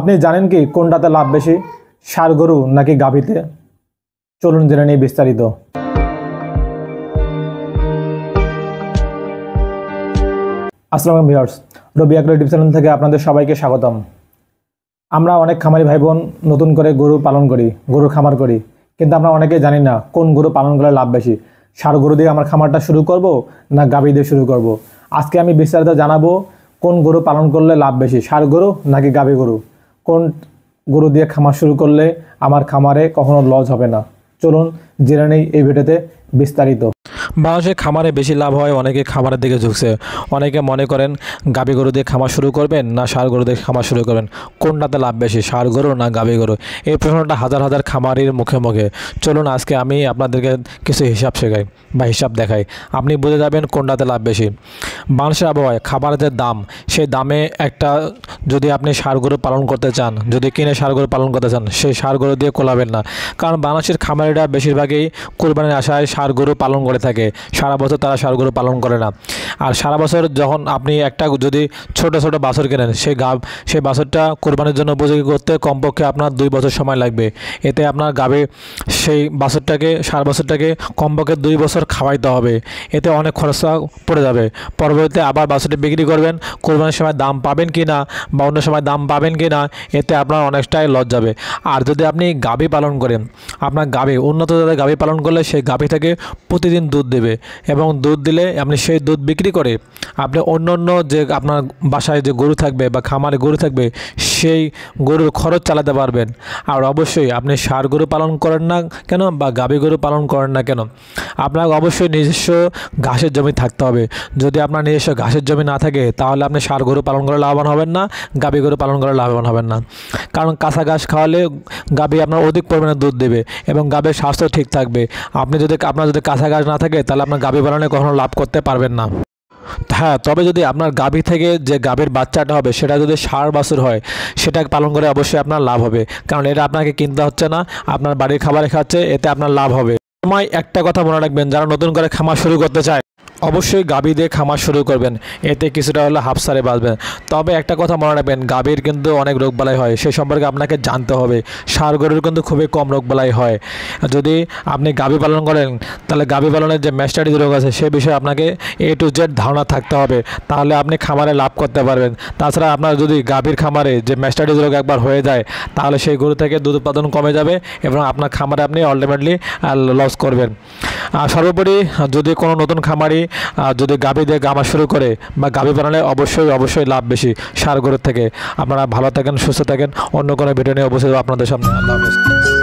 আপনি জানেন কি কোনটাতে লাভ বেশি সার গরু নাকি গাভীতে চলুন জেনে নিয়ে বিস্তারিত আসসালাম ভিউয়ার্স রবি আগ্রহ চ্যানেল থেকে আপনাদের সবাইকে স্বাগতম আমরা অনেক খামারি ভাই বোন নতুন করে গরু পালন করি গরু খামার করি কিন্তু আমরা অনেকে জানি না কোন গরু পালন করলে লাভ বেশি সার গরু দিয়ে আমার খামারটা শুরু করব না গাভী দিয়ে শুরু করব। আজকে আমি বিস্তারিত জানাবো কোন গরু পালন করলে লাভ বেশি সার গরু নাকি গাভী গরু কোন গরু দিয়ে খামার শুরু করলে আমার খামারে কখনো লস হবে না চলুন জেনে নেই এই ভিডিওতে বিস্তারিত মানুষের খামারে বেশি লাভ হয় অনেকে খামারের দিকে ঝুঁকছে অনেকে মনে করেন গাভী গরু দিয়ে খামার শুরু করবেন না সার গরু দিয়ে খামার শুরু করবেন কোনটাতে লাভ বেশি সার গরু না গাভী গরু এই প্রশ্নটা হাজার হাজার খামারির মুখে মুখে চলুন আজকে আমি আপনাদেরকে কিছু হিসাব শেখাই বা হিসাব দেখাই আপনি বুঝে যাবেন কোনটাতে লাভ বেশি মানুষের আবহাওয়ায় খাবারের যে দাম সেই দামে একটা যদি আপনি সারগরু পালন করতে চান যদি কিনে সারগরু পালন করতে চান সেই সারগরু দিয়ে কোলাবেন না কারণ বাংলাদেশের খামারিরা বেশিরভাগই কোরবানির আশায় সারগরু পালন করে থাকে সারা বছর তারা সারগরু পালন করে না আর সারা বছর যখন আপনি একটা যদি ছোট ছোট বাছর কেনেন সেই গাব সেই বাছরটা কোরবানির জন্য উপযোগী করতে কমপক্ষে আপনার দুই বছর সময় লাগবে এতে আপনার গাবে সেই বাছরটাকে সার বছরটাকে কমপক্ষে দুই বছর খাওয়াইতে হবে এতে অনেক খরচা পড়ে যাবে পরবর্তীতে আবার বাছরটি বিক্রি করবেন কোরবানির সময় দাম পাবেন কি না বা অন্য সময় দাম পাবেন কি না এতে আপনার অনেকটাই লস যাবে আর যদি আপনি গাভী পালন করেন আপনার গাভী উন্নত জাতের গাভী পালন করলে সেই গাভী থেকে প্রতিদিন দুধ দেবে এবং দুধ দিলে আপনি সেই দুধ বিক্রি করে আপনি অন্য অন্য যে আপনার বাসায় যে গরু থাকবে বা খামারে গরু থাকবে সেই গরুর খরচ চালাতে পারবেন আর অবশ্যই আপনি সার গরু পালন করেন না কেন বা গাভী গরু পালন করেন না কেন আপনাকে অবশ্যই নিজস্ব ঘাসের জমি থাকতে হবে যদি আপনার নিজস্ব ঘাসের জমি না থাকে তাহলে আপনি সার গরু পালন করে লাভবান হবেন না গাবি গরু পালন করে লাভবান হবেন না কারণ কাঁচা ঘাস খাওয়ালে গাবি আপনার অধিক পরিমাণে দুধ দেবে এবং গাবের স্বাস্থ্য ঠিক থাকবে আপনি যদি আপনার যদি কাঁচা ঘাস না থাকে তাহলে আপনার গাবি পালনে কখনো লাভ করতে পারবেন না হ্যাঁ তবে যদি আপনার গাভী থেকে যে গাভীর বাচ্চাটা হবে সেটা যদি সার বাসুর হয় সেটা পালন করে অবশ্যই আপনার লাভ হবে কারণ এটা আপনাকে কিনতে হচ্ছে না আপনার বাড়ির খাবারে খাচ্ছে এতে আপনার লাভ হবে সময় একটা কথা মনে রাখবেন যারা নতুন করে খামার শুরু করতে চায় অবশ্যই গাভী দিয়ে খামার শুরু করবেন এতে কিছুটা হলে হাফসারে বাঁচবেন তবে একটা কথা মনে রাখবেন গাভীর কিন্তু অনেক রোগবালাই হয় সে সম্পর্কে আপনাকে জানতে হবে সার গরুর কিন্তু খুবই কম রোগবালাই হয় যদি আপনি গাভী পালন করেন তাহলে গাভী পালনের যে ম্যাস্টাডিজ রোগ আছে সে বিষয়ে আপনাকে এ টু জেড ধারণা থাকতে হবে তাহলে আপনি খামারে লাভ করতে পারবেন তাছাড়া আপনার যদি গাভীর খামারে যে ম্যাস্টাডিজ রোগ একবার হয়ে যায় তাহলে সেই গরু থেকে দুধ উৎপাদন কমে যাবে এবং আপনার খামারে আপনি আলটিমেটলি লস করবেন সর্বোপরি যদি কোনো নতুন খামারি যদি গাভী দিয়ে গামা শুরু করে বা গাভী বানালে অবশ্যই অবশ্যই লাভ বেশি সার গরুর থেকে আপনারা ভালো থাকেন সুস্থ থাকেন অন্য কোনো ভিডিও নিয়ে অবশ্যই আপনাদের সামনে আল্লাহ